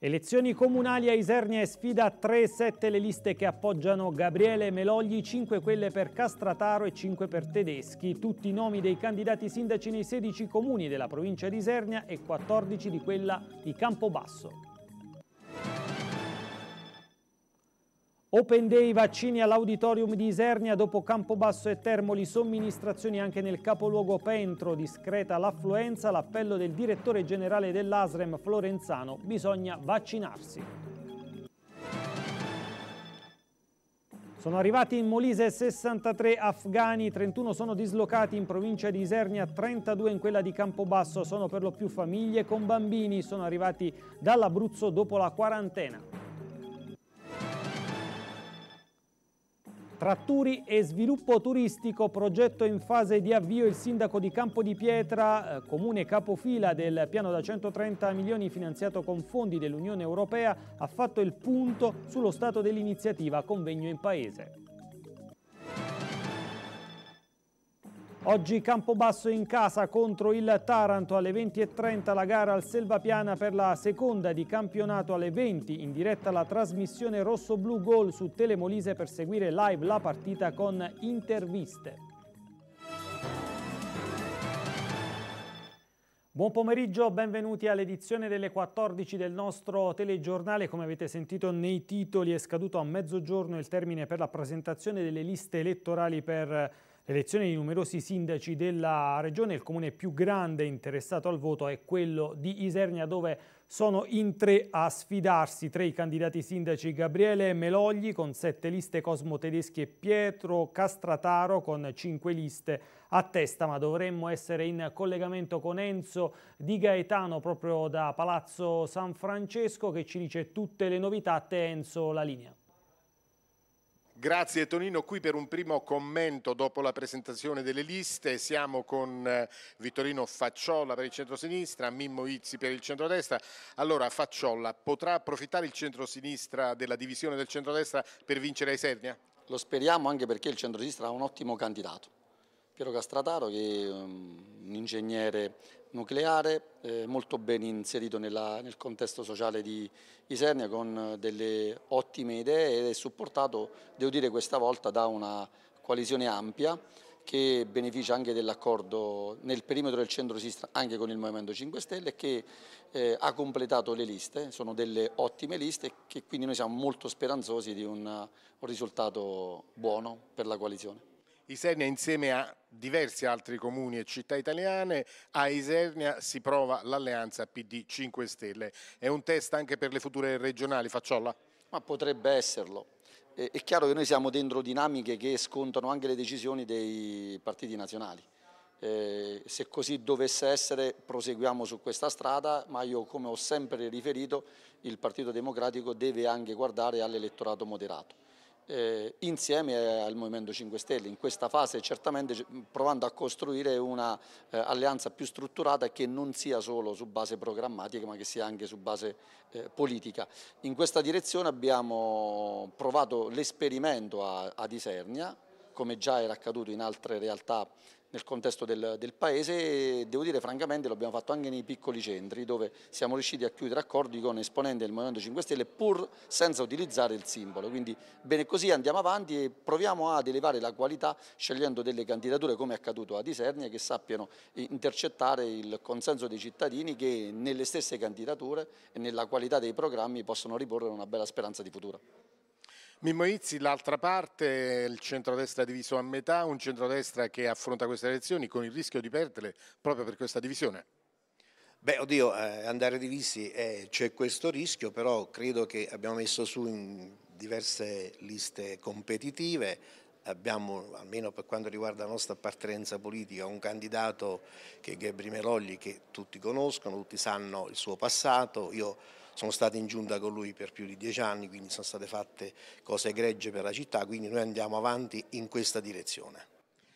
Elezioni comunali a Isernia e sfida 3-7 le liste che appoggiano Gabriele Melogli, 5 quelle per Castrataro e 5 per Tedeschi. Tutti i nomi dei candidati sindaci nei 16 comuni della provincia di Isernia e 14 di quella di Campobasso. Open Day vaccini all'auditorium di Isernia dopo Campobasso e Termoli, somministrazioni anche nel capoluogo Pentro, discreta l'affluenza, l'appello del direttore generale dell'Asrem Florenzano, bisogna vaccinarsi. Sono arrivati in Molise 63 afghani, 31 sono dislocati in provincia di Isernia, 32 in quella di Campobasso, sono per lo più famiglie con bambini, sono arrivati dall'Abruzzo dopo la quarantena. Tratturi e sviluppo turistico, progetto in fase di avvio, il sindaco di Campo di Pietra, eh, comune capofila del piano da 130 milioni finanziato con fondi dell'Unione Europea, ha fatto il punto sullo stato dell'iniziativa convegno in paese. Oggi Campobasso in casa contro il Taranto alle 20.30 la gara al Selvapiana per la seconda di campionato alle 20 in diretta la trasmissione rosso-blu gol su Telemolise per seguire live la partita con interviste. Buon pomeriggio, benvenuti all'edizione delle 14 del nostro telegiornale. Come avete sentito nei titoli è scaduto a mezzogiorno il termine per la presentazione delle liste elettorali per L'elezione di numerosi sindaci della regione, il comune più grande interessato al voto è quello di Isernia dove sono in tre a sfidarsi tre i candidati sindaci Gabriele Melogli con sette liste Cosmo Tedeschi e Pietro Castrataro con cinque liste a testa ma dovremmo essere in collegamento con Enzo Di Gaetano proprio da Palazzo San Francesco che ci dice tutte le novità. A te Enzo la linea. Grazie Tonino, qui per un primo commento dopo la presentazione delle liste, siamo con eh, Vittorino Facciolla per il centro-sinistra, Mimmo Izzi per il centro-destra. Allora Facciolla, potrà approfittare il centro-sinistra della divisione del centro-destra per vincere ai Sernia? Lo speriamo anche perché il centro-sinistra ha un ottimo candidato, Piero Castrataro che è un ingegnere nucleare, eh, molto ben inserito nella, nel contesto sociale di Isernia con eh, delle ottime idee ed è supportato, devo dire questa volta, da una coalizione ampia che beneficia anche dell'accordo nel perimetro del centro sistra anche con il Movimento 5 Stelle che eh, ha completato le liste, sono delle ottime liste che quindi noi siamo molto speranzosi di un, un risultato buono per la coalizione. Isernia insieme a diversi altri comuni e città italiane, a Isernia si prova l'alleanza PD 5 Stelle. È un test anche per le future regionali, Facciolla? Ma potrebbe esserlo. È chiaro che noi siamo dentro dinamiche che scontano anche le decisioni dei partiti nazionali. Eh, se così dovesse essere proseguiamo su questa strada, ma io come ho sempre riferito il Partito Democratico deve anche guardare all'elettorato moderato eh, insieme eh, al Movimento 5 Stelle in questa fase certamente provando a costruire un'alleanza eh, più strutturata che non sia solo su base programmatica ma che sia anche su base eh, politica. In questa direzione abbiamo provato l'esperimento a, ad Isernia come già era accaduto in altre realtà nel contesto del, del paese e devo dire francamente l'abbiamo fatto anche nei piccoli centri dove siamo riusciti a chiudere accordi con esponenti del Movimento 5 Stelle pur senza utilizzare il simbolo, quindi bene così andiamo avanti e proviamo ad elevare la qualità scegliendo delle candidature come è accaduto a Disernia che sappiano intercettare il consenso dei cittadini che nelle stesse candidature e nella qualità dei programmi possono riporre una bella speranza di futuro. Mimmo Izzi, l'altra parte, il centrodestra diviso a metà, un centrodestra che affronta queste elezioni con il rischio di perderle proprio per questa divisione. Beh, oddio, eh, andare divisi eh, c'è questo rischio, però credo che abbiamo messo su in diverse liste competitive, abbiamo, almeno per quanto riguarda la nostra appartenenza politica, un candidato che è Gebri Merogli, che tutti conoscono, tutti sanno il suo passato, io sono state in giunta con lui per più di dieci anni, quindi sono state fatte cose egregie per la città, quindi noi andiamo avanti in questa direzione.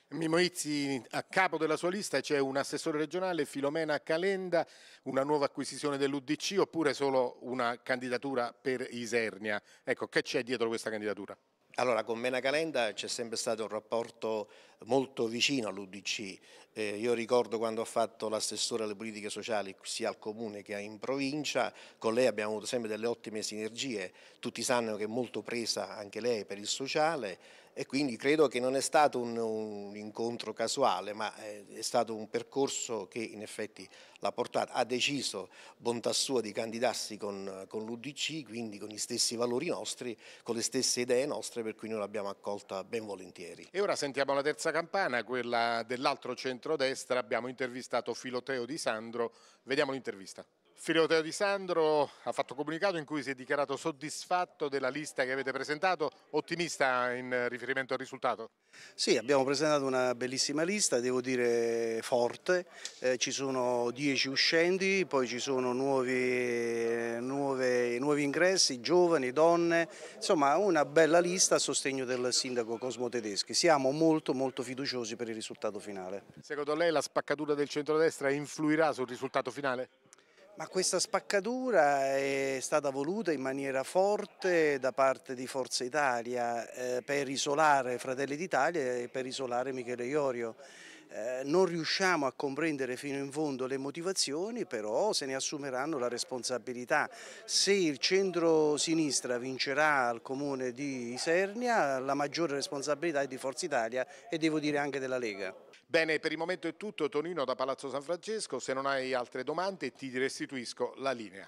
Mimo Izzi a capo della sua lista c'è un assessore regionale, Filomena Calenda, una nuova acquisizione dell'Udc oppure solo una candidatura per Isernia? Ecco, che c'è dietro questa candidatura? Allora, con Mena Calenda c'è sempre stato un rapporto molto vicino all'Udc. Eh, io ricordo quando ho fatto l'assessore alle politiche sociali sia al comune che in provincia, con lei abbiamo avuto sempre delle ottime sinergie, tutti sanno che è molto presa anche lei per il sociale, e quindi credo che non è stato un, un incontro casuale, ma è, è stato un percorso che in effetti l'ha portato, Ha deciso bontà sua di candidarsi con, con l'UDC, quindi con gli stessi valori nostri, con le stesse idee nostre, per cui noi l'abbiamo accolta ben volentieri. E ora sentiamo la terza campana, quella dell'altro centrodestra. Abbiamo intervistato Filoteo Di Sandro, vediamo l'intervista. Filoteo Di Sandro ha fatto comunicato in cui si è dichiarato soddisfatto della lista che avete presentato, ottimista in riferimento al risultato? Sì, abbiamo presentato una bellissima lista, devo dire forte, eh, ci sono 10 uscenti, poi ci sono nuovi, nuove, nuovi ingressi, giovani, donne, insomma una bella lista a sostegno del sindaco Cosmo Tedeschi, siamo molto molto fiduciosi per il risultato finale. Secondo lei la spaccatura del centrodestra influirà sul risultato finale? Ma questa spaccatura è stata voluta in maniera forte da parte di Forza Italia eh, per isolare Fratelli d'Italia e per isolare Michele Iorio. Eh, non riusciamo a comprendere fino in fondo le motivazioni, però se ne assumeranno la responsabilità. Se il centro-sinistra vincerà al comune di Isernia, la maggiore responsabilità è di Forza Italia e devo dire anche della Lega. Bene, per il momento è tutto. Tonino da Palazzo San Francesco. Se non hai altre domande ti restituisco la linea.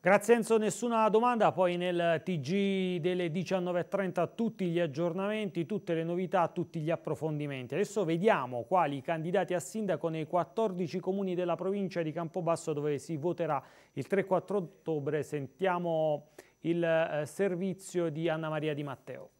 Grazie Enzo, nessuna domanda, poi nel TG delle 19.30 tutti gli aggiornamenti, tutte le novità, tutti gli approfondimenti. Adesso vediamo quali candidati a sindaco nei 14 comuni della provincia di Campobasso dove si voterà il 3-4 ottobre. Sentiamo il eh, servizio di Anna Maria Di Matteo.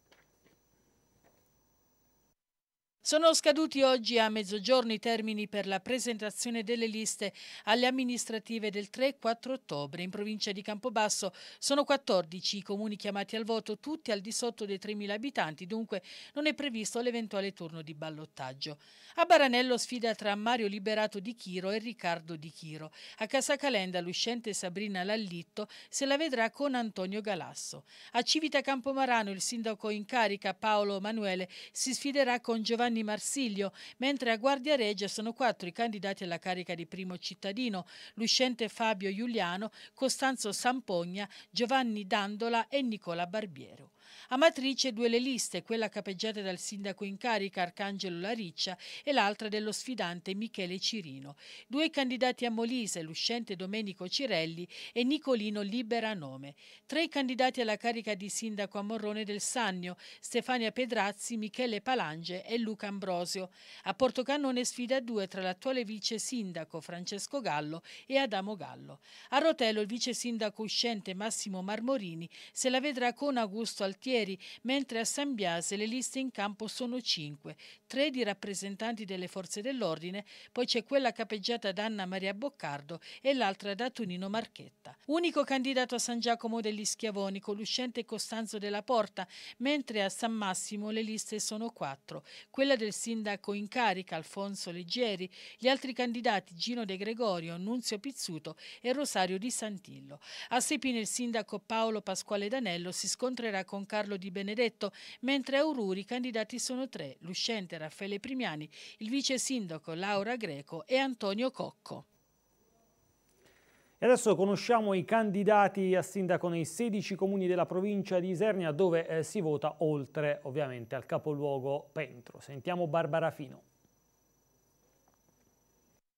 Sono scaduti oggi a mezzogiorno i termini per la presentazione delle liste alle amministrative del 3 e 4 ottobre. In provincia di Campobasso sono 14 i comuni chiamati al voto, tutti al di sotto dei 3.000 abitanti, dunque non è previsto l'eventuale turno di ballottaggio. A Baranello sfida tra Mario Liberato di Chiro e Riccardo di Chiro. A Casacalenda l'uscente Sabrina Lallitto se la vedrà con Antonio Galasso. A Civita Campomarano il sindaco in carica Paolo Manuele si sfiderà con Giovanni Giovanni Marsiglio, mentre a Guardia Regia sono quattro i candidati alla carica di primo cittadino, l'uscente Fabio Giuliano, Costanzo Sampogna, Giovanni Dandola e Nicola Barbiero. Amatrice due le liste, quella capeggiata dal sindaco in carica Arcangelo Lariccia e l'altra dello sfidante Michele Cirino. Due candidati a Molise, l'uscente Domenico Cirelli e Nicolino Liberanome. Tre candidati alla carica di sindaco a Morrone del Sannio, Stefania Pedrazzi, Michele Palange e Luca Ambrosio. A Portocannone sfida due tra l'attuale vice sindaco Francesco Gallo e Adamo Gallo. A Rotello il vice sindaco uscente Massimo Marmorini se la vedrà con Augusto Altini quartieri, mentre a San Biase le liste in campo sono cinque, tre di rappresentanti delle forze dell'ordine, poi c'è quella capeggiata da Anna Maria Boccardo e l'altra da Tonino Marchetta. Unico candidato a San Giacomo degli Schiavoni, con l'uscente Costanzo della Porta, mentre a San Massimo le liste sono quattro, quella del sindaco in carica Alfonso Leggeri, gli altri candidati Gino De Gregorio, Nunzio Pizzuto e Rosario Di Santillo. A Sepine il sindaco Paolo Pasquale Danello si scontrerà con Carlo Di Benedetto, mentre a Ururi i candidati sono tre, l'uscente Raffaele Primiani, il vice sindaco Laura Greco e Antonio Cocco. E adesso conosciamo i candidati a sindaco nei 16 comuni della provincia di Isernia dove eh, si vota oltre ovviamente al capoluogo Pentro. Sentiamo Barbara Fino.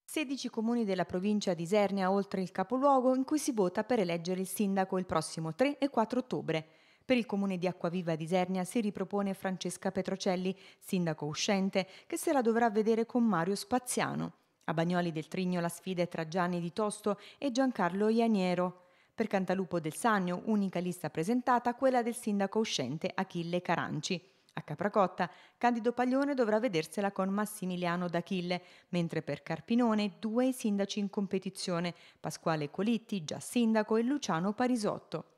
16 comuni della provincia di Isernia oltre il capoluogo in cui si vota per eleggere il sindaco il prossimo 3 e 4 ottobre. Per il comune di Acquaviva di Isernia si ripropone Francesca Petrocelli, sindaco uscente, che se la dovrà vedere con Mario Spaziano. A Bagnoli del Trigno la sfida è tra Gianni Di Tosto e Giancarlo Ianiero. Per Cantalupo del Sannio, unica lista presentata, quella del sindaco uscente Achille Caranci. A Capracotta, Candido Paglione dovrà vedersela con Massimiliano D'Achille, mentre per Carpinone due sindaci in competizione, Pasquale Colitti, già sindaco, e Luciano Parisotto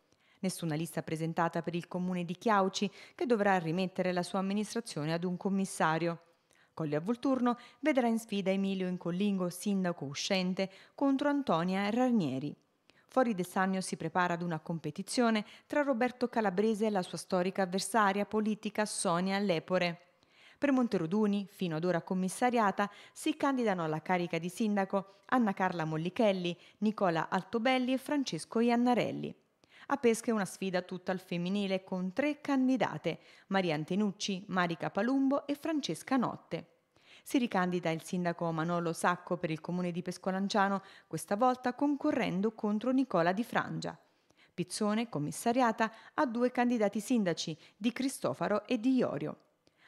nessuna lista presentata per il comune di Chiauci che dovrà rimettere la sua amministrazione ad un commissario. Colli a Volturno vedrà in sfida Emilio Incollingo, sindaco uscente, contro Antonia Ranieri. Fuori Dessagno si prepara ad una competizione tra Roberto Calabrese e la sua storica avversaria politica Sonia Lepore. Per Monteroduni, fino ad ora commissariata, si candidano alla carica di sindaco Anna Carla Mollichelli, Nicola Altobelli e Francesco Iannarelli. A pesca è una sfida tutta al femminile con tre candidate, Maria Antenucci, Marica Palumbo e Francesca Notte. Si ricandida il sindaco Manolo Sacco per il comune di Pescolanciano, questa volta concorrendo contro Nicola Di Frangia. Pizzone, commissariata, ha due candidati sindaci, di Cristofaro e di Iorio.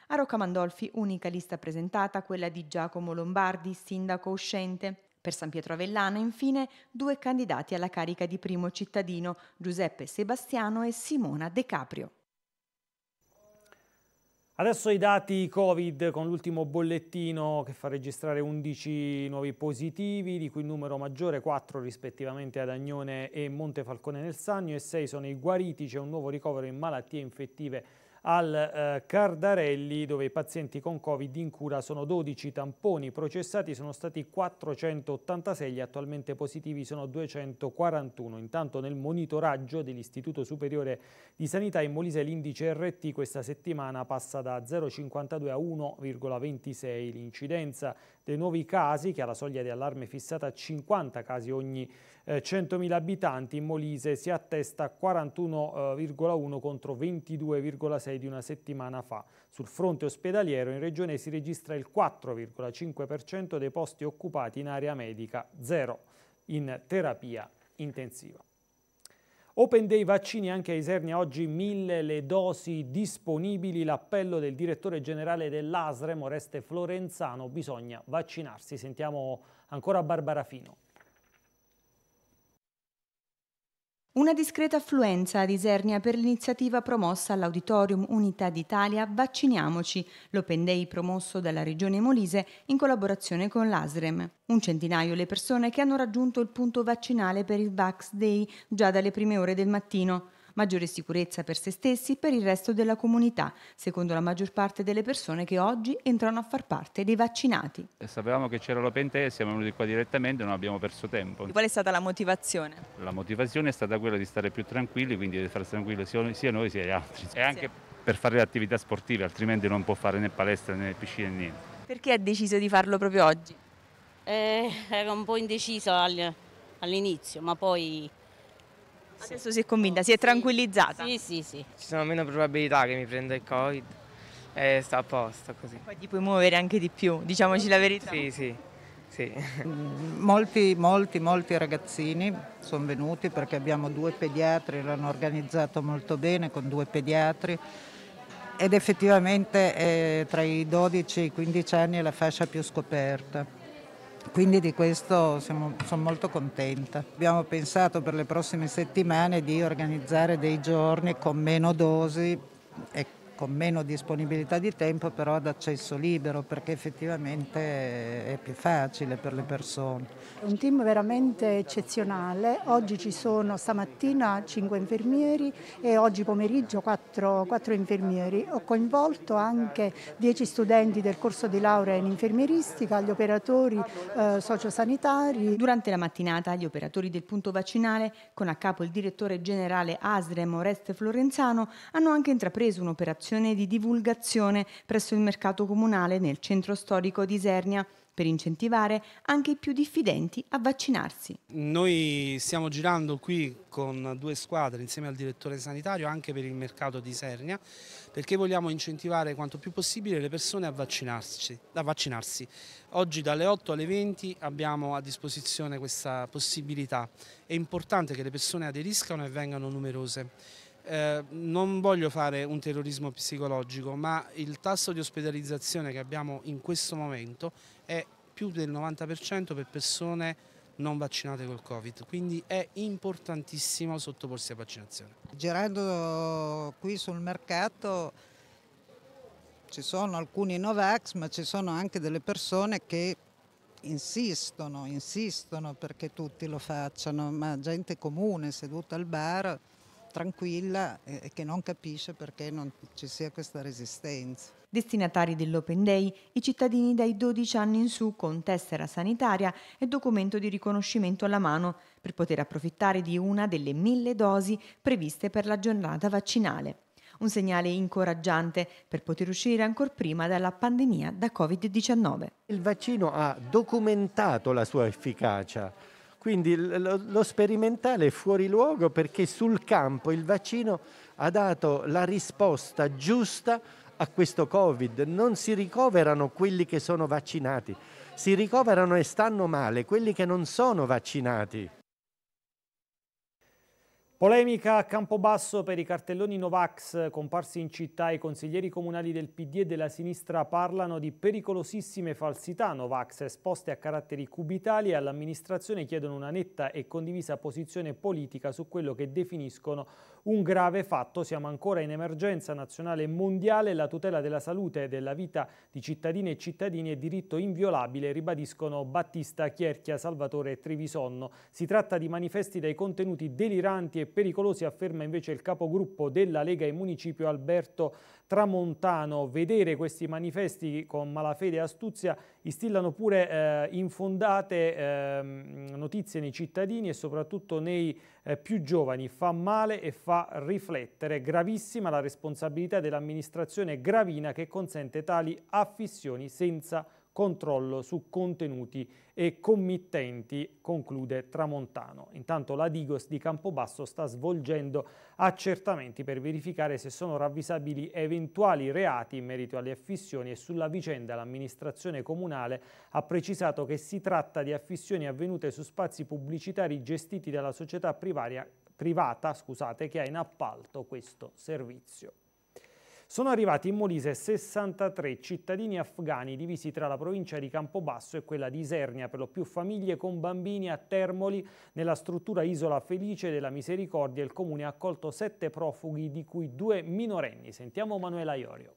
A Rocca Mandolfi, unica lista presentata, quella di Giacomo Lombardi, sindaco uscente. Per San Pietro Avellano, infine, due candidati alla carica di primo cittadino, Giuseppe Sebastiano e Simona De Caprio. Adesso i dati Covid con l'ultimo bollettino che fa registrare 11 nuovi positivi, di cui il numero maggiore 4 rispettivamente ad Agnone e Montefalcone nel Sannio e 6 sono i guariti, c'è un nuovo ricovero in malattie infettive al eh, Cardarelli dove i pazienti con Covid in cura sono 12 tamponi, processati sono stati 486, gli attualmente positivi sono 241. Intanto nel monitoraggio dell'Istituto Superiore di Sanità in Molise l'indice RT questa settimana passa da 0,52 a 1,26. L'incidenza dei nuovi casi, che ha la soglia di allarme fissata a 50 casi ogni eh, 100.000 abitanti, in Molise si attesta eh, a 41,1 contro 22,6 6 di una settimana fa. Sul fronte ospedaliero in regione si registra il 4,5% dei posti occupati in area medica, zero in terapia intensiva. Open Day vaccini anche a Isernia, oggi mille le dosi disponibili, l'appello del direttore generale dell'ASREM Oreste Florenzano, bisogna vaccinarsi. Sentiamo ancora Barbara Fino. Una discreta affluenza ad Isernia per l'iniziativa promossa all'Auditorium Unità d'Italia Vacciniamoci, l'Open Day promosso dalla Regione Molise in collaborazione con l'ASREM. Un centinaio le persone che hanno raggiunto il punto vaccinale per il Vax Day già dalle prime ore del mattino maggiore sicurezza per se stessi e per il resto della comunità, secondo la maggior parte delle persone che oggi entrano a far parte dei vaccinati. sapevamo che c'era l'open day, siamo venuti qua direttamente, non abbiamo perso tempo. E qual è stata la motivazione? La motivazione è stata quella di stare più tranquilli, quindi di stare tranquilli sia noi sia gli altri. E anche sì. per fare le attività sportive, altrimenti non può fare né palestra né piscina né niente. Perché ha deciso di farlo proprio oggi? Eh, era un po' indeciso all'inizio, ma poi Adesso si è convinta, si è tranquillizzata? Sì, sì, sì. Ci sono meno probabilità che mi prenda il Covid e sta a posto così. Poi ti puoi muovere anche di più, diciamoci la verità. Sì, sì. sì. Mm, molti, molti, molti ragazzini sono venuti perché abbiamo due pediatri, l'hanno organizzato molto bene con due pediatri ed effettivamente eh, tra i 12 e i 15 anni è la fascia più scoperta. Quindi di questo siamo, sono molto contenta. Abbiamo pensato per le prossime settimane di organizzare dei giorni con meno dosi e con meno disponibilità di tempo però ad accesso libero perché effettivamente è più facile per le persone. Un team veramente eccezionale, oggi ci sono stamattina 5 infermieri e oggi pomeriggio 4, 4 infermieri. Ho coinvolto anche 10 studenti del corso di laurea in infermieristica, gli operatori eh, sociosanitari. Durante la mattinata gli operatori del punto vaccinale, con a capo il direttore generale ASREM Oreste Florenzano, hanno anche intrapreso un'operazione un'azione di divulgazione presso il mercato comunale nel centro storico di Isernia per incentivare anche i più diffidenti a vaccinarsi. Noi stiamo girando qui con due squadre insieme al direttore sanitario anche per il mercato di Isernia perché vogliamo incentivare quanto più possibile le persone a vaccinarsi. A vaccinarsi. Oggi dalle 8 alle 20 abbiamo a disposizione questa possibilità. È importante che le persone aderiscano e vengano numerose. Eh, non voglio fare un terrorismo psicologico, ma il tasso di ospedalizzazione che abbiamo in questo momento è più del 90% per persone non vaccinate col Covid, quindi è importantissimo sottoporsi a vaccinazione. Girando qui sul mercato ci sono alcuni Novax, ma ci sono anche delle persone che insistono, insistono perché tutti lo facciano, ma gente comune seduta al bar tranquilla e che non capisce perché non ci sia questa resistenza. Destinatari dell'Open Day, i cittadini dai 12 anni in su con tessera sanitaria e documento di riconoscimento alla mano per poter approfittare di una delle mille dosi previste per la giornata vaccinale. Un segnale incoraggiante per poter uscire ancora prima dalla pandemia da Covid-19. Il vaccino ha documentato la sua efficacia quindi lo, lo sperimentale è fuori luogo perché sul campo il vaccino ha dato la risposta giusta a questo Covid. Non si ricoverano quelli che sono vaccinati, si ricoverano e stanno male quelli che non sono vaccinati. Polemica a Campobasso per i cartelloni Novax comparsi in città. I consiglieri comunali del PD e della sinistra parlano di pericolosissime falsità Novax esposte a caratteri cubitali e all'amministrazione chiedono una netta e condivisa posizione politica su quello che definiscono un grave fatto. Siamo ancora in emergenza nazionale e mondiale. La tutela della salute e della vita di cittadine e cittadini è diritto inviolabile, ribadiscono Battista, Chierchia, Salvatore e Trivisonno. Si tratta di manifesti dai contenuti deliranti e pericolosi, afferma invece il capogruppo della Lega in municipio Alberto Tramontano. Vedere questi manifesti con malafede e astuzia instillano pure eh, infondate eh, notizie nei cittadini e soprattutto nei eh, più giovani. Fa male e fa riflettere. Gravissima la responsabilità dell'amministrazione gravina che consente tali affissioni senza controllo su contenuti e committenti, conclude Tramontano. Intanto la Digos di Campobasso sta svolgendo accertamenti per verificare se sono ravvisabili eventuali reati in merito alle affissioni e sulla vicenda l'amministrazione comunale ha precisato che si tratta di affissioni avvenute su spazi pubblicitari gestiti dalla società privaria, privata scusate, che ha in appalto questo servizio. Sono arrivati in Molise 63 cittadini afghani divisi tra la provincia di Campobasso e quella di Isernia, per lo più famiglie con bambini a Termoli. Nella struttura Isola Felice della Misericordia il comune ha accolto sette profughi, di cui due minorenni. Sentiamo Manuela Iorio.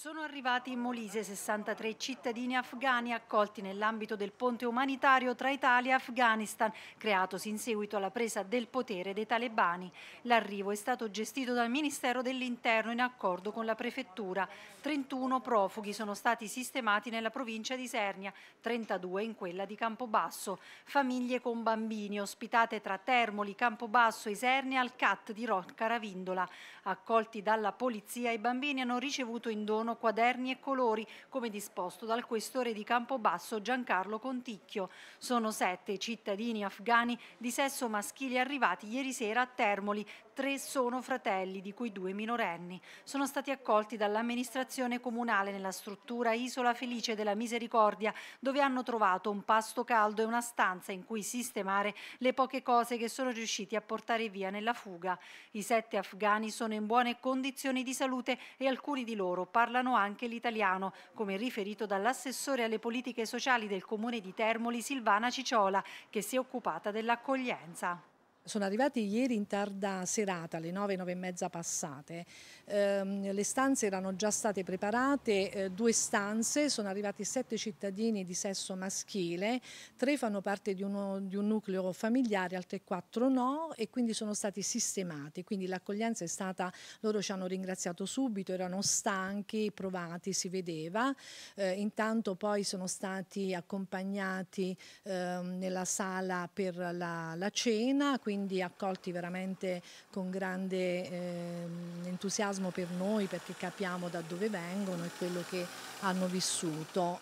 Sono arrivati in Molise 63 cittadini afghani accolti nell'ambito del ponte umanitario tra Italia e Afghanistan, creatosi in seguito alla presa del potere dei talebani. L'arrivo è stato gestito dal Ministero dell'Interno in accordo con la Prefettura. 31 profughi sono stati sistemati nella provincia di Sernia, 32 in quella di Campobasso. Famiglie con bambini ospitate tra Termoli, Campobasso e Isernia al CAT di Rocca Ravindola. Accolti dalla polizia, i bambini hanno ricevuto in dono erano quaderni e colori, come disposto dal questore di Campobasso Giancarlo Conticchio. Sono sette i cittadini afghani di sesso maschile arrivati ieri sera a Termoli. Tre sono fratelli, di cui due minorenni. Sono stati accolti dall'amministrazione comunale nella struttura Isola Felice della Misericordia, dove hanno trovato un pasto caldo e una stanza in cui sistemare le poche cose che sono riusciti a portare via nella fuga. I sette afghani sono in buone condizioni di salute e alcuni di loro parlano parlano anche l'italiano, come riferito dall'assessore alle politiche sociali del comune di Termoli Silvana Cicciola, che si è occupata dell'accoglienza sono arrivati ieri in tarda serata, alle 9, 9 e mezza passate. Ehm, le stanze erano già state preparate, eh, due stanze, sono arrivati sette cittadini di sesso maschile, tre fanno parte di, uno, di un nucleo familiare, altre quattro no e quindi sono stati sistemati. Quindi l'accoglienza è stata, loro ci hanno ringraziato subito, erano stanchi, provati, si vedeva. Eh, intanto poi sono stati accompagnati eh, nella sala per la, la cena, quindi quindi accolti veramente con grande eh, entusiasmo per noi perché capiamo da dove vengono e quello che hanno vissuto.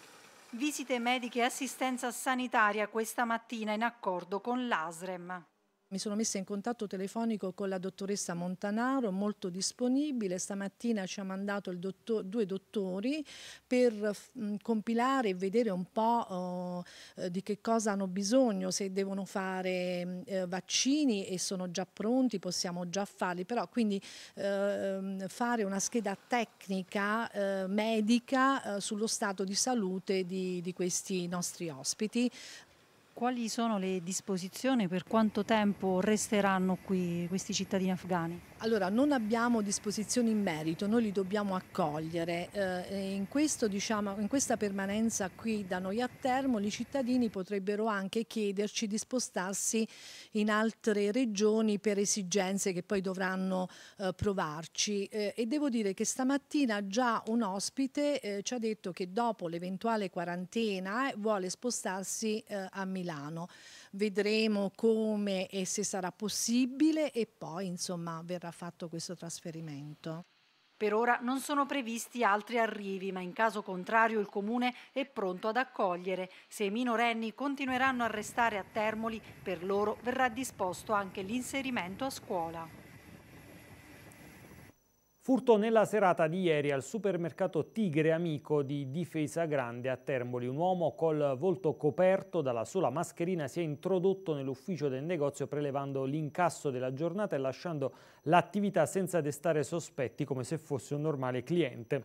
Visite mediche e assistenza sanitaria questa mattina in accordo con l'ASREM. Mi sono messa in contatto telefonico con la dottoressa Montanaro, molto disponibile. Stamattina ci ha mandato dottor, due dottori per mh, mm, compilare e vedere un po' oh, eh, di che cosa hanno bisogno, se devono fare mm, eh, vaccini e sono già pronti, possiamo già farli. Però quindi eh, fare una scheda tecnica eh, medica eh, sullo stato di salute di, di questi nostri ospiti quali sono le disposizioni per quanto tempo resteranno qui questi cittadini afghani? Allora, non abbiamo disposizioni in merito, noi li dobbiamo accogliere. Eh, in, questo, diciamo, in, questa permanenza qui da noi a Termo, i cittadini potrebbero anche chiederci di spostarsi in altre regioni per esigenze che poi dovranno eh, provarci. Eh, e devo dire che stamattina già un ospite eh, ci ha detto che dopo l'eventuale quarantena eh, vuole spostarsi eh, a Milano. Milano. Vedremo come e se sarà possibile e poi insomma verrà fatto questo trasferimento. Per ora non sono previsti altri arrivi, ma in caso contrario il Comune è pronto ad accogliere. Se i minorenni continueranno a restare a Termoli, per loro verrà disposto anche l'inserimento a scuola. Furto nella serata di ieri al supermercato Tigre Amico di Difesa Grande a Termoli. Un uomo col volto coperto dalla sola mascherina si è introdotto nell'ufficio del negozio prelevando l'incasso della giornata e lasciando l'attività senza destare sospetti come se fosse un normale cliente.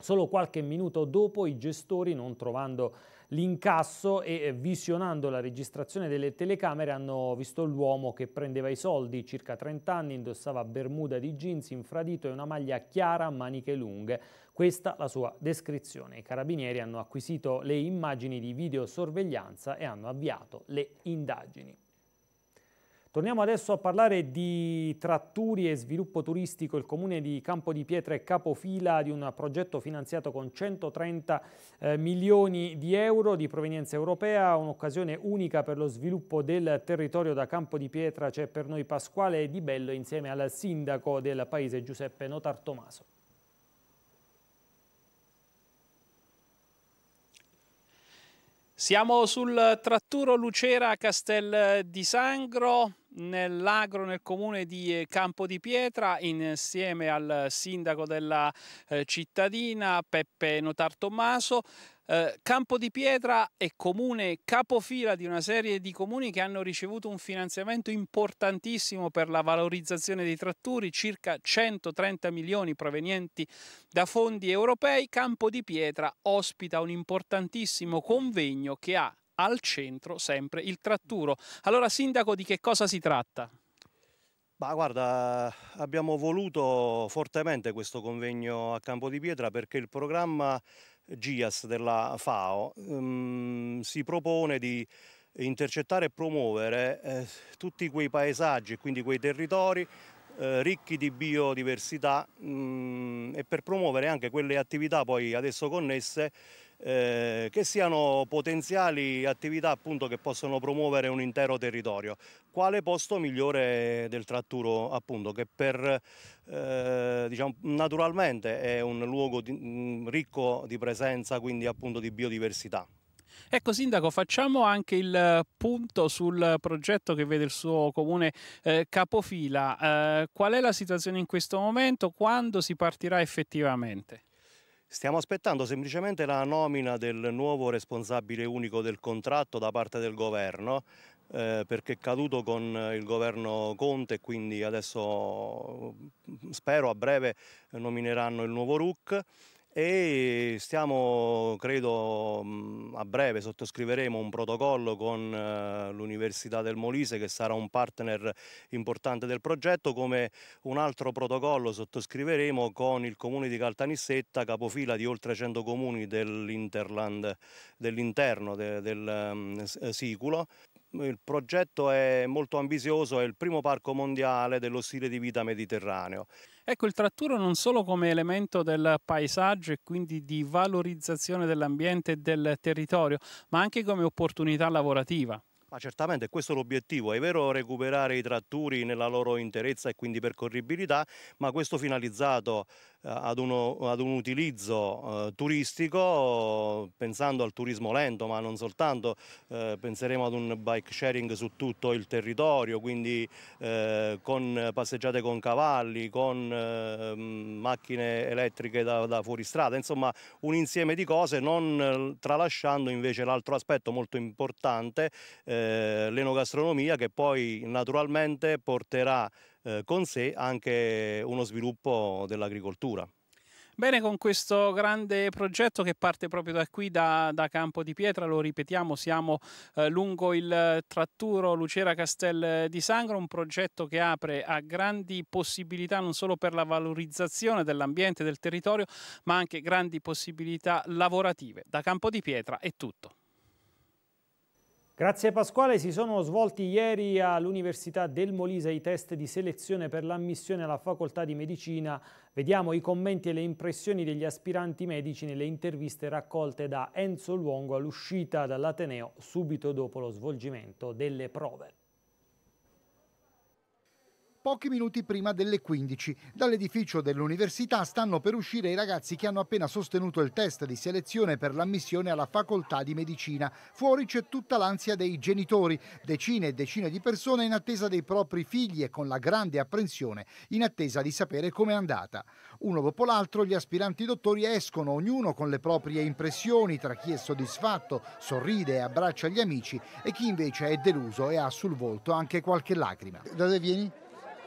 Solo qualche minuto dopo i gestori, non trovando l'incasso e eh, visionando la registrazione delle telecamere hanno visto l'uomo che prendeva i soldi, circa 30 anni, indossava bermuda di jeans infradito e una maglia chiara a maniche lunghe. Questa la sua descrizione. I carabinieri hanno acquisito le immagini di videosorveglianza e hanno avviato le indagini. Torniamo adesso a parlare di tratturi e sviluppo turistico. Il comune di Campo di Pietra è capofila di un progetto finanziato con 130 eh, milioni di euro di provenienza europea, un'occasione unica per lo sviluppo del territorio da Campo di Pietra. C'è per noi Pasquale Di Bello insieme al sindaco del paese Giuseppe Notar Tomaso. Siamo sul tratturo Lucera Castel di Sangro, nell'agro nel comune di eh, Campo di Pietra insieme al sindaco della eh, cittadina Peppe Notar Tommaso. Eh, Campo di Pietra è comune capofila di una serie di comuni che hanno ricevuto un finanziamento importantissimo per la valorizzazione dei tratturi, circa 130 milioni provenienti da fondi europei. Campo di Pietra ospita un importantissimo convegno che ha al centro sempre il tratturo. Allora Sindaco di che cosa si tratta? Ma guarda, abbiamo voluto fortemente questo convegno a Campo di Pietra perché il programma GIAS della FAO um, mm, si propone di intercettare e promuovere eh, tutti quei paesaggi e quindi quei territori eh, ricchi di biodiversità mh, mm, e per promuovere anche quelle attività poi adesso connesse eh, che siano potenziali attività appunto che possono promuovere un intero territorio. Quale posto migliore del tratturo appunto che per eh, diciamo, naturalmente è un luogo di, mh, mm, ricco di presenza quindi appunto di biodiversità. Ecco Sindaco, facciamo anche il punto sul progetto che vede il suo comune eh, capofila. Eh, qual è la situazione in questo momento? Quando si partirà effettivamente? Stiamo aspettando semplicemente la nomina del nuovo responsabile unico del contratto da parte del governo eh, perché è caduto con il governo Conte quindi adesso mm, spero a breve nomineranno il nuovo RUC e stiamo, credo, mhmm, a breve sottoscriveremo un protocollo con eh, l'Università del Molise che sarà un partner importante del progetto, come un altro protocollo sottoscriveremo con il Comune di Caltanissetta, capofila di oltre 100 comuni dell'Interland, dell'interno del, del um, mhmm, eh, Siculo. Il progetto è molto ambizioso, è il primo parco mondiale dello stile di vita mediterraneo. Ecco, il tratturo non solo come elemento del paesaggio e quindi di valorizzazione dell'ambiente e del territorio, ma anche come opportunità lavorativa. Ma certamente questo è l'obiettivo, è vero recuperare i tratturi nella loro interezza e quindi percorribilità, ma questo finalizzato eh, ad, uno, ad, un utilizzo eh, turistico pensando al turismo lento ma non soltanto eh, penseremo ad un bike sharing su tutto il territorio quindi eh, con passeggiate con cavalli con eh, macchine elettriche da, da fuoristrada insomma un insieme di cose non eh, tralasciando invece l'altro aspetto molto importante l'enogastronomia che poi naturalmente porterà eh, con sé anche uno sviluppo dell'agricoltura. Bene, con questo grande progetto che parte proprio da qui, da, da Campo di Pietra, lo ripetiamo, siamo eh, lungo il tratturo Lucera Castel eh, di Sangro, un progetto che apre a grandi possibilità non solo per la valorizzazione dell'ambiente, e del territorio, ma anche grandi possibilità lavorative. Da Campo di Pietra è tutto. Grazie Pasquale, si sono svolti ieri all'Università del Molise i test di selezione per l'ammissione alla facoltà di medicina. Vediamo i commenti e le impressioni degli aspiranti medici nelle interviste raccolte da Enzo Luongo all'uscita dall'Ateneo subito dopo lo svolgimento delle prove. Pochi minuti prima delle 15, dall'edificio dell'università stanno per uscire i ragazzi che hanno appena sostenuto il test di selezione per l'ammissione alla facoltà di medicina. Fuori c'è tutta l'ansia dei genitori, decine e decine di persone in attesa dei propri figli e con la grande apprensione, in attesa di sapere com'è andata. Uno dopo l'altro gli aspiranti dottori escono, ognuno con le proprie impressioni, tra chi è soddisfatto, sorride e abbraccia gli amici e chi invece è deluso e ha sul volto anche qualche lacrima. Da dove vieni?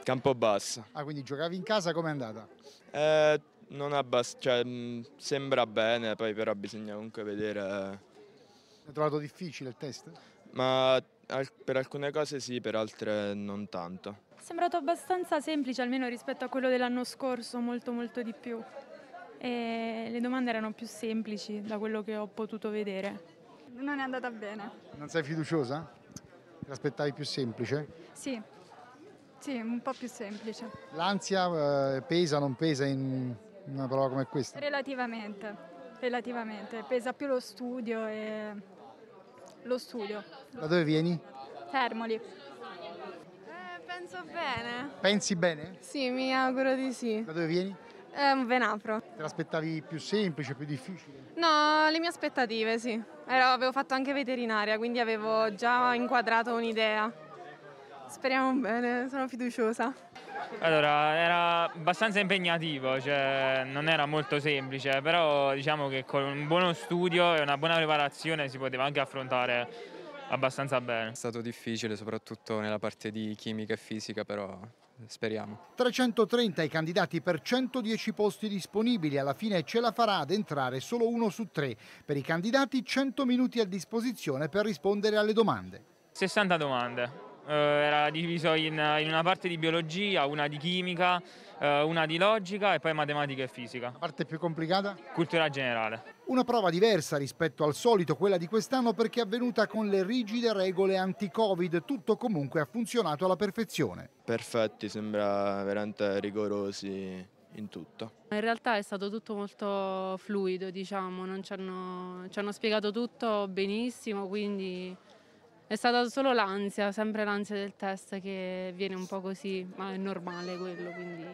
Campobasso. Ah, quindi giocavi in casa, com'è andata? Eh, non abbastanza, cioè, mm, sembra bene, poi però bisogna comunque vedere. Eh. Hai trovato difficile il test? Ma al per alcune cose sì, per altre non tanto. È sembrato abbastanza semplice, almeno rispetto a quello dell'anno scorso, molto molto di più. E le domande erano più semplici da quello che ho potuto vedere. Non è andata bene. Non sei fiduciosa? Ti aspettavi più semplice? Sì, sì, un po' più semplice. L'ansia eh, pesa o non pesa in una prova come questa? Relativamente, relativamente. Pesa più lo studio e lo studio. Da dove vieni? Fermoli. Eh, penso bene. Pensi bene? Sì, mi auguro di sì. Da dove vieni? Eh, Venapro. Te l'aspettavi più semplice, più difficile? No, le mie aspettative sì. Ero, avevo fatto anche veterinaria, quindi avevo già inquadrato un'idea. Speriamo bene, sono fiduciosa. Allora, era abbastanza impegnativo, cioè non era molto semplice, però diciamo che con un buono studio e una buona preparazione si poteva anche affrontare abbastanza bene. È stato difficile soprattutto nella parte di chimica e fisica, però speriamo. 330 i candidati per 110 posti disponibili, alla fine ce la farà ad entrare solo uno su tre. Per i candidati 100 minuti a disposizione per rispondere alle domande. 60 domande. Eh, era diviso in, in, una parte di biologia, una di chimica, eh, una di logica e poi matematica e fisica. La parte più complicata? Cultura generale. Una prova diversa rispetto al solito, quella di quest'anno, perché è avvenuta con le rigide regole anti-Covid. Tutto comunque ha funzionato alla perfezione. Perfetti, sembra veramente rigorosi in tutto. In realtà è stato tutto molto fluido, diciamo, ci hanno, ci hanno spiegato tutto benissimo, quindi è stata solo l'ansia, sempre l'ansia del test che viene un po' così, ma è normale quello, quindi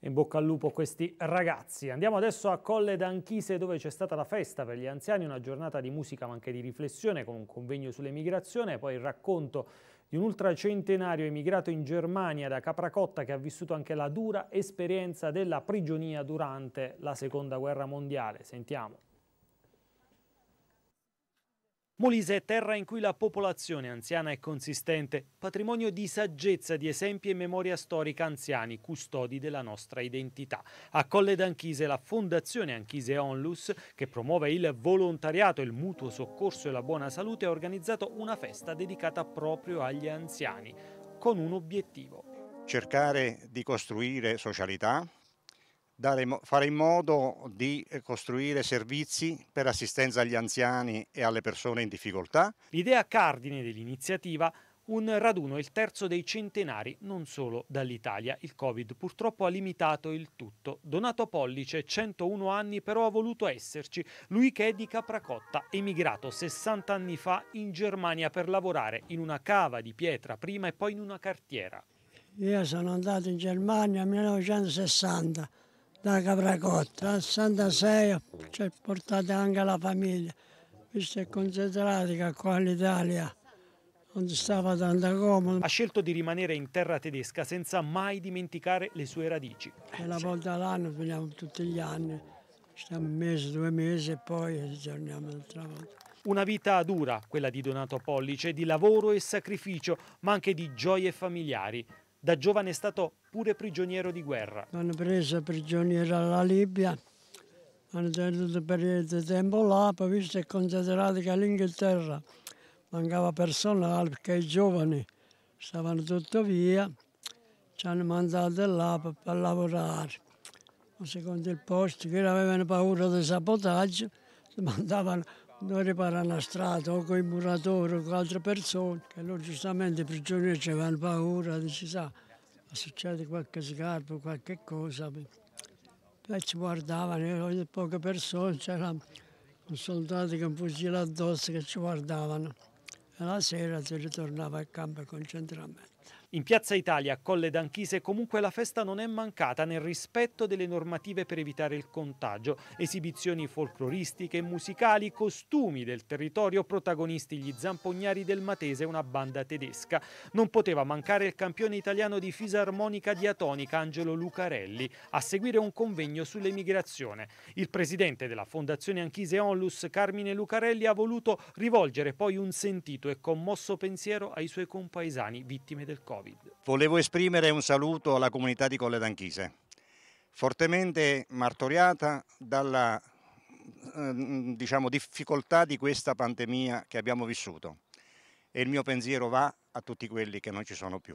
in bocca al lupo a questi ragazzi. Andiamo adesso a Colle d'Anchise dove c'è stata la festa per gli anziani, una giornata di musica ma anche di riflessione con un convegno sull'emigrazione poi il racconto di un ultracentenario emigrato in Germania da Capracotta che ha vissuto anche la dura esperienza della prigionia durante la Seconda Guerra Mondiale. Sentiamo. Molise è terra in cui la popolazione anziana è consistente, patrimonio di saggezza, di esempi e memoria storica anziani, custodi della nostra identità. A Colle d'Anchise la Fondazione Anchise Onlus, che promuove il volontariato, il mutuo soccorso e la buona salute, ha organizzato una festa dedicata proprio agli anziani, con un obiettivo. Cercare di costruire socialità, dare, fare in modo di eh, costruire servizi per assistenza agli anziani e alle persone in difficoltà. L'idea cardine dell'iniziativa un raduno, il terzo dei centenari, non solo dall'Italia. Il Covid purtroppo ha limitato il tutto. Donato Pollice, 101 anni, però ha voluto esserci. Lui che è di Capracotta, emigrato 60 anni fa in Germania per lavorare in una cava di pietra prima e poi in una cartiera. Io sono andato in Germania nel 1960 da Capracotta. Nel 66 ci ha portato anche la famiglia, visto e considerato che qua in Italia non stava tanto comodo. Ha scelto di rimanere in terra tedesca senza mai dimenticare le sue radici. una volta all'anno veniamo tutti gli anni, stiamo un mese, due mesi e poi ritorniamo l'altra volta. Una vita dura, quella di Donato Pollice, di lavoro e sacrificio, ma anche di gioie familiari. Da giovane è stato pure prigioniero di guerra. Hanno preso prigioniera la Libia, hanno tenuto periodi di tempo là, poi visto e considerato che all'Inghilterra mancava personale perché i giovani stavano tutto via, ci hanno mandato là per, per lavorare. Ma secondo il posto che avevano paura del sabotaggio, mandavano noi riparano la strada o con i muratori o con altre persone, che loro giustamente i prigionieri avevano paura, si sa, succede qualche sgarbo, qualche cosa. E ci guardavano, e poche persone, c'era un soldato con un fucile addosso che ci guardavano. E la sera si ritornava al campo di concentramento. In Piazza Italia, a Colle d'Anchise, comunque la festa non è mancata nel rispetto delle normative per evitare il contagio. Esibizioni folcloristiche, musicali, costumi del territorio, protagonisti gli zampognari del Matese, una banda tedesca. Non poteva mancare il campione italiano di fisarmonica diatonica Angelo Lucarelli, a seguire un convegno sull'emigrazione. Il presidente della Fondazione Anchise Onlus, Carmine Lucarelli, ha voluto rivolgere poi un sentito e commosso pensiero ai suoi compaesani vittime del Covid. Covid. Volevo esprimere un saluto alla comunità di Colle d'Anchise, fortemente martoriata dalla ehm, diciamo, difficoltà di questa pandemia che abbiamo vissuto e il mio pensiero va a tutti quelli che non ci sono più.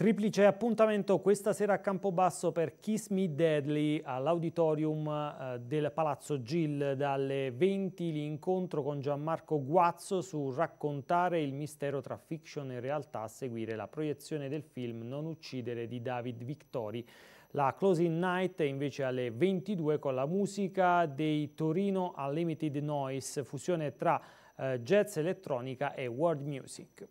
Triplice appuntamento questa sera a Campobasso per Kiss Me Deadly all'auditorium eh, del Palazzo Gil dalle 20 l'incontro con Gianmarco Guazzo su raccontare il mistero tra fiction e realtà a seguire la proiezione del film Non uccidere di David Victori. La closing night è invece alle 22 con la musica dei Torino Unlimited Noise, fusione tra eh, jazz elettronica e world music.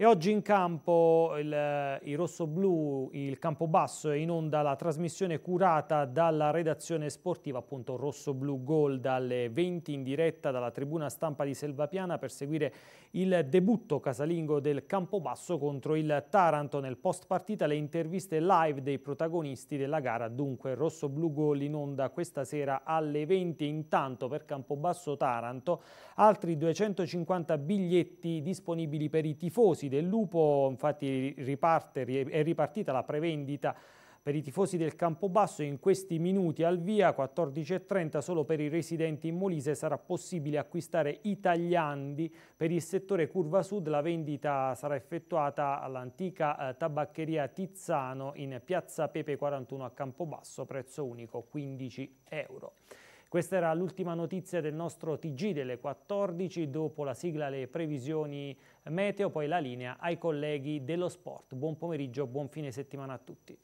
E oggi in campo il, eh, il rosso-blu, il campo basso, è in onda la trasmissione curata dalla redazione sportiva appunto rosso-blu gol dalle 20 in diretta dalla tribuna stampa di Selvapiana per seguire il debutto casalingo del campo basso contro il Taranto. Nel post partita le interviste live dei protagonisti della gara, dunque rosso-blu gol in onda questa sera alle 20. Intanto per campo basso Taranto altri 250 biglietti disponibili per i tifosi tifosi del Lupo, infatti riparte, è ripartita la prevendita per i tifosi del Campobasso in questi minuti al via 14.30 solo per i residenti in Molise sarà possibile acquistare i tagliandi per il settore curva sud la vendita sarà effettuata all'antica eh, tabaccheria Tizzano in piazza Pepe 41 a Campobasso prezzo unico 15 euro questa era l'ultima notizia del nostro TG delle 14, dopo la sigla le previsioni meteo, poi la linea ai colleghi dello sport. Buon pomeriggio, buon fine settimana a tutti.